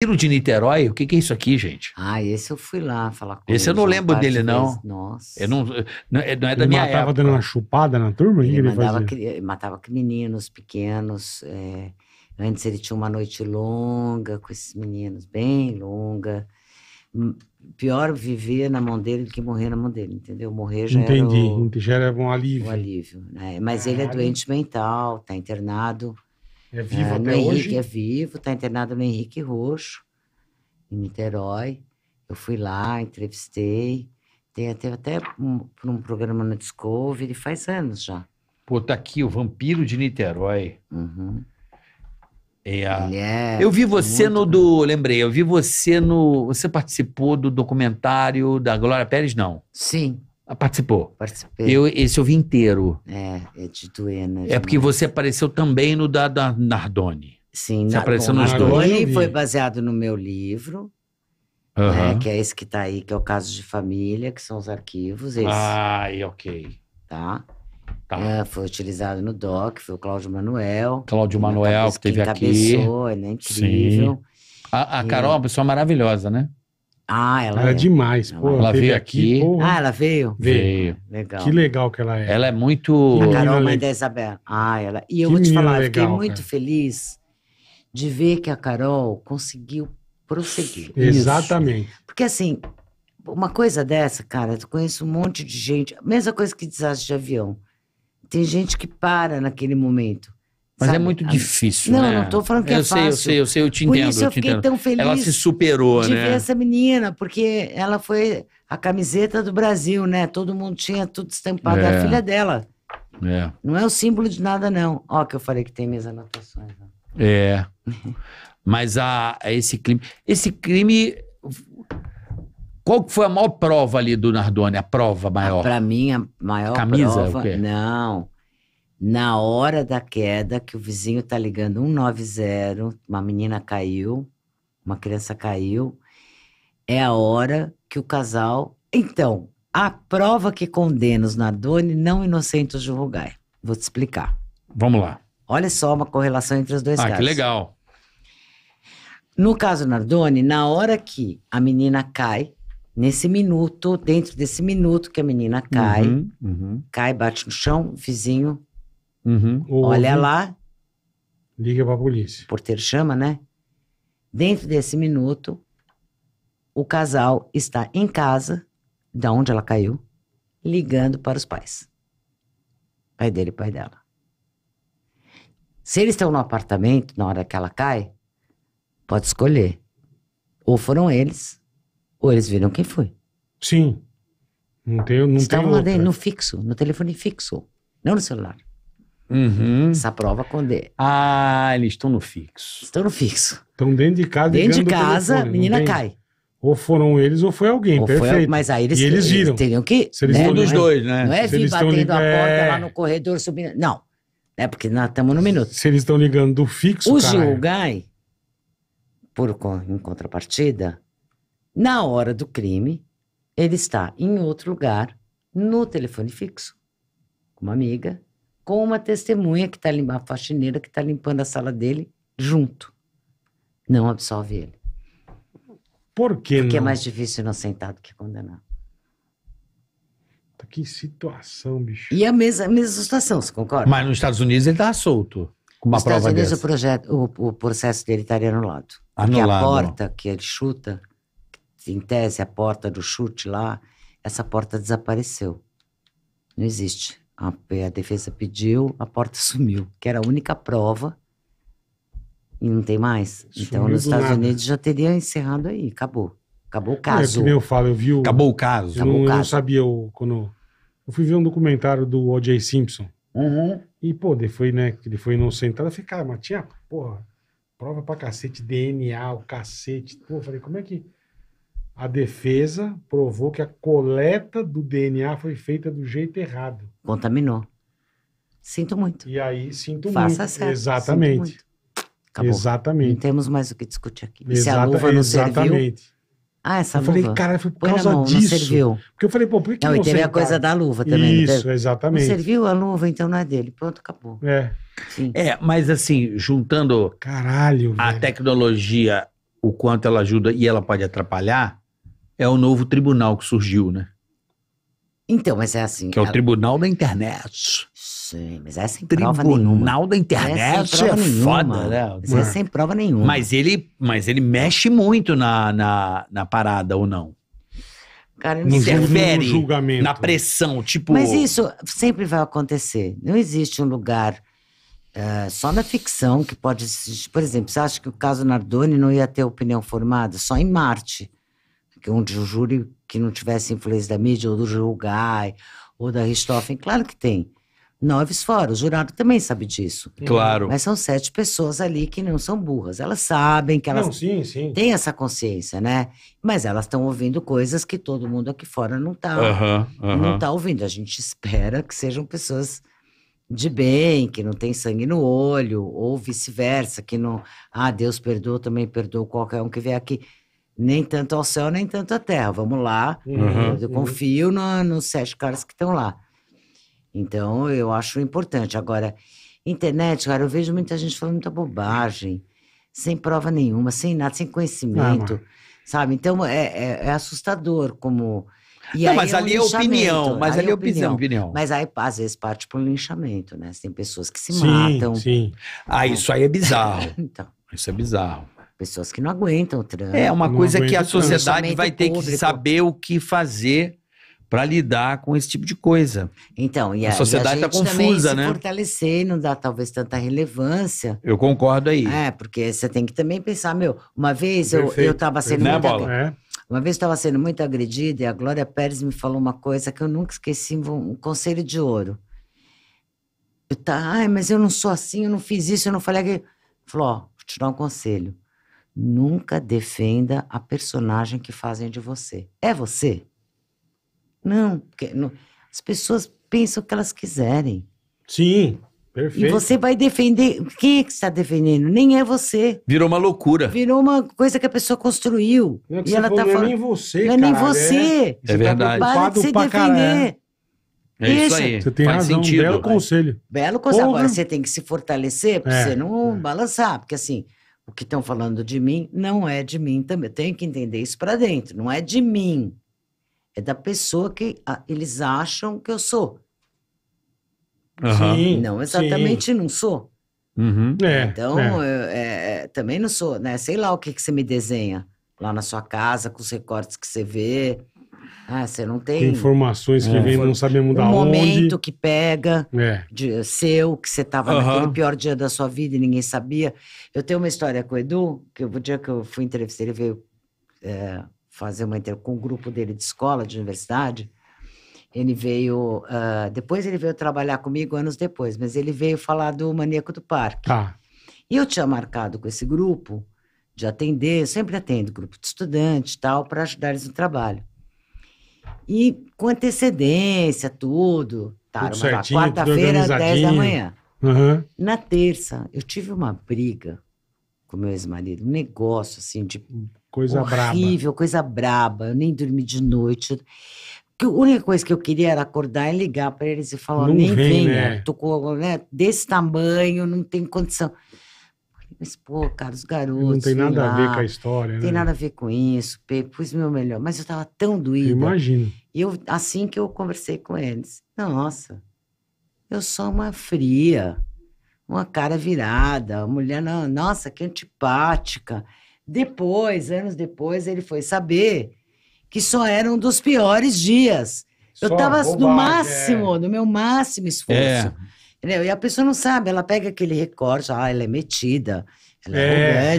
Tiro de Niterói, o que, que, é isso aqui, gente? Ah, esse eu fui lá falar com Esse eu não lembro dele, não. Nossa. Eu não, não, não é, não é da minha matava dando uma chupada na turma? Ele, ele matava, que, matava meninos pequenos. É, antes ele tinha uma noite longa com esses meninos, bem longa. Hum, pior viver na mão dele do que morrer na mão dele, entendeu? Morrer já Entendi, era Entendi, já era um alívio. Um alívio, né? Mas ele é doente mental, tá internado é, é vivo é, até Henrique hoje? É vivo, está internado no Henrique Roxo, em Niterói. Eu fui lá, entrevistei. Tem até, até um, um programa no Discovery, faz anos já. Pô, tá aqui o Vampiro de Niterói. Uhum. É, é eu vi você no do. Lembrei, eu vi você no. Você participou do documentário da Glória Pérez, não? Sim. Ah, participou. Participei. Eu, esse eu vi inteiro. É, é de Duena. É porque você apareceu também no da, da Nardoni. Sim, você na, apareceu bom, nos Nardoni dois. foi baseado no meu livro, uhum. né, que é esse que está aí, que é o caso de família, que são os arquivos. Esse, ah, ok. Tá? tá. É, foi utilizado no DOC, foi o Cláudio Manuel. Cláudio Manuel, que teve aqui. ele é incrível. Sim. A, a Carol é uma pessoa maravilhosa, né? Ah, ela, ela é. é demais, ela, pô. Ah, ela, veio aqui. aqui. Ah, ela veio? Veio. Legal. Que legal que ela é. Ela é muito. A Carol, é mãe da Isabela. Ah, ela. É. E eu que vou te falar, legal, eu fiquei muito cara. feliz de ver que a Carol conseguiu prosseguir. Exatamente. Isso. Porque assim, uma coisa dessa, cara, tu conheço um monte de gente. Mesma coisa que desastre de avião. Tem gente que para naquele momento. Mas é sabe? é muito tá? difícil, não, né? Não, não tô falando que é eu é sei, fácil. Eu sei, eu sei, eu te entendo. Por isso eu, eu fiquei entendo. tão feliz. Ela se superou, de né? ver essa menina, porque ela foi a camiseta do Brasil, né? Todo mundo tinha tudo estampado. É. A é. filha dela. É. Não é o símbolo de nada, não. Ó, que eu falei que tem minhas anotações. É. Mas a, a esse crime. Esse crime. Qual que foi a maior prova ali do Nardone? A prova maior? Ah, pra mim, a maior camisa, prova. Camisa? Não na hora da queda, que o vizinho tá ligando 190, uma menina caiu, uma criança caiu, é a hora que o casal. Então, a prova que condena os Nardoni não inocente os Rugai. Vou te explicar. Vamos lá. Olha só uma correlação entre os dois ah, casos. Ah, que legal. No caso Nardoni, na hora que a menina cai, nesse minuto, dentro desse minuto que a menina cai, uhum, uhum. cai, bate no chão, vizinho Uhum. Olha lá. Liga pra polícia. Por ter chama, né? Dentro desse minuto, o casal está em casa, da onde ela caiu, ligando para os pais. Pai dele e pai dela. Se eles estão no apartamento na hora que ela cai, pode escolher. Ou foram eles, ou eles viram quem foi. Sim. Não tem, não tem lá dentro, no fixo, no telefone fixo, não no celular. Uhum. Essa prova D. Ah, eles estão no fixo. Estão no fixo. Estão dentro de casa. Dentro de casa, a menina tem... cai. Ou foram eles ou foi alguém, ou perfeito. Foi, mas aí eles, e eles viram. Eles teriam que. Se eles né? dos é? dois, né? Não é vir batendo ligando, a porta é... lá no corredor, subindo. Não. É porque nós estamos no minuto. Se eles estão ligando do fixo. O Gilgai, por, em contrapartida, na hora do crime, ele está em outro lugar, no telefone fixo, com uma amiga, com uma testemunha que está limpando, a faxineira que está limpando a sala dele junto. Não absolve ele. Por que Porque é não? é mais difícil inocentar do que condenar. Que situação, bicho. E a mesma, a mesma situação, você concorda? Mas nos Estados Unidos ele está solto. Com uma nos prova Estados Unidos dessa. O, projeto, o, o processo dele estaria anulado. Anulado. Porque a porta que ele chuta, em tese, é a porta do chute lá, essa porta desapareceu. Não existe. A, é, a defesa pediu, a porta sumiu, que era a única prova e não tem mais. Então, sumiu então, nos Estados nada. Unidos já teria encerrado aí, acabou. Acabou o caso. É, que eu falo, eu vi o... Acabou o caso. Eu, não, o caso. eu sabia quando... Eu fui ver um documentário do O.J. Simpson. Uhum. E, pô, ele foi, né, ele foi inocentado. Eu falei, cara, mas tinha, porra, prova pra cacete, DNA, o cacete. Pô, falei, como é que a defesa provou que a coleta do DNA foi feita do jeito errado. Contaminou. Sinto muito. E aí, sinto Faça muito. Faça certo. Exatamente. Acabou. Exatamente. Não temos mais o que discutir aqui. Exata, Se a luva não exatamente. serviu... Ah, essa eu luva. Eu falei, cara, foi por causa mão, disso. Não serviu. Porque eu falei, pô, por que não, não e teve a coisa da luva também. Né? Isso, não exatamente. Não serviu a luva, então não é dele. Pronto, acabou. É. Sim. É, mas assim, juntando Caralho, a velho. tecnologia, o quanto ela ajuda e ela pode atrapalhar, é o novo tribunal que surgiu, né? Então, mas é assim. Que é o a... Tribunal da Internet. Sim, mas é sem tribunal é prova nenhuma. Tribunal da Internet é, é foda, né? É mas é sem prova nenhuma. Mas ele, mas ele mexe muito na, na, na parada ou não? Cara, não interfere julgamento. na pressão, tipo. Mas isso sempre vai acontecer. Não existe um lugar uh, só na ficção que pode existir. Por exemplo, você acha que o caso Nardoni não ia ter opinião formada? Só em Marte que um júri que não tivesse influência da mídia ou do Julgai ou da Richthofen, claro que tem. Noves fora, o jurado também sabe disso. Claro. Mas são sete pessoas ali que não são burras. Elas sabem que elas não, sim, sim. têm essa consciência, né? Mas elas estão ouvindo coisas que todo mundo aqui fora não está uh -huh, uh -huh. não tá ouvindo. A gente espera que sejam pessoas de bem, que não tem sangue no olho, ou vice-versa, que não, ah, Deus perdoa, também perdoa qualquer um que vier aqui nem tanto ao céu, nem tanto à terra. Vamos lá, uhum. eu confio no, nos sete caras que estão lá. Então, eu acho importante. Agora, internet, cara, eu vejo muita gente falando muita bobagem, sem prova nenhuma, sem nada, sem conhecimento, Não, ah, sabe? Então, é, é, é assustador como... E Não, mas é um ali é opinião, mas ali, é, é opinião, opinião. Mas aí, às vezes, parte para um linchamento, né? Tem pessoas que se sim, matam. Sim, ah, isso aí é bizarro. então. Isso é bizarro pessoas que não aguentam o trânsito. É uma coisa que a sociedade vai ter público. que saber o que fazer para lidar com esse tipo de coisa. Então, e a, a sociedade está confusa, né? Fortalecer e não dá talvez tanta relevância. Eu concordo aí. É, porque você tem que também pensar, meu, uma vez eu eu estava sendo né, muito É. Uma vez estava sendo muito agredida e a Glória Pérez me falou uma coisa que eu nunca esqueci, um conselho de ouro. Eu tá, ai, mas eu não sou assim, eu não fiz isso, eu não falei aquilo. Falou, ó, vou te dar um conselho. Nunca defenda a personagem que fazem de você. É você? Não, porque não, as pessoas pensam o que elas quiserem. Sim, perfeito. E você vai defender. Quem é que está defendendo? Nem é você. Virou uma loucura. Virou uma coisa que a pessoa construiu. Tá não é e ela está falando. Não é nem você, Não é nem você. É, é tá verdade. para de se defender. É isso, isso aí. Você tem Faz razão, sentido. belo conselho. Belo conselho. Agora você tem que se fortalecer para é, você não é. balançar. Porque assim, o que estão falando de mim não é de mim também. Eu tenho que entender isso para dentro. Não é de mim. É da pessoa que a, eles acham que eu sou. Uhum. Sim, não exatamente sim. não sou. Uhum. É, então, é. Eu, é, é, também não sou, né? Sei lá o que, que você me desenha lá na sua casa, com os recortes que você vê. Ah, você não tem. tem informações que é. vem, não sabemos da onde. O momento que pega, é. de, seu, que você estava uhum. naquele pior dia da sua vida e ninguém sabia. Eu tenho uma história com o Edu, que o dia que eu fui entrevistar, ele veio é, fazer uma entrevista com o um grupo dele de escola, de universidade. Ele veio. Uh, depois ele veio trabalhar comigo anos depois, mas ele veio falar do Maníaco do Parque. Tá. E eu tinha marcado com esse grupo de atender, eu sempre atendo grupo de estudante e tal, para ajudar eles no trabalho. E com antecedência, tudo. Tá, quarta-feira, 10 da manhã. Uhum. Na terça, eu tive uma briga com meu ex-marido, um negócio assim de coisa horrível, braba. coisa braba. Eu nem dormi de noite. Que a única coisa que eu queria era acordar e ligar para eles e falar: não nem vem, venha, né? tô com né, desse tamanho, não tem condição. Mas, pô, cara, os garotos. Não tem nada lá, a ver com a história, não né? Tem nada a ver com isso. Pus meu melhor. Mas eu tava tão doída. imagino. E eu, assim que eu conversei com eles, nossa, eu sou uma fria, uma cara virada, uma mulher, não, nossa, que antipática. Depois, anos depois, ele foi saber que só era um dos piores dias. Só eu estava no máximo, é. no meu máximo é. esforço. É. Entendeu? E a pessoa não sabe, ela pega aquele recorte, ah, ela é metida, ela é, é